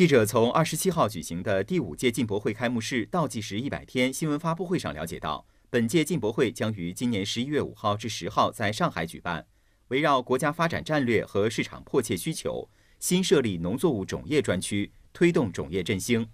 记者从二十七号举行的第五届进博会开幕式倒计时一百天新闻发布会上了解到，本届进博会将于今年十一月五号至十号在上海举办，围绕国家发展战略和市场迫切需求，新设立农作物种业专区，推动种业振兴。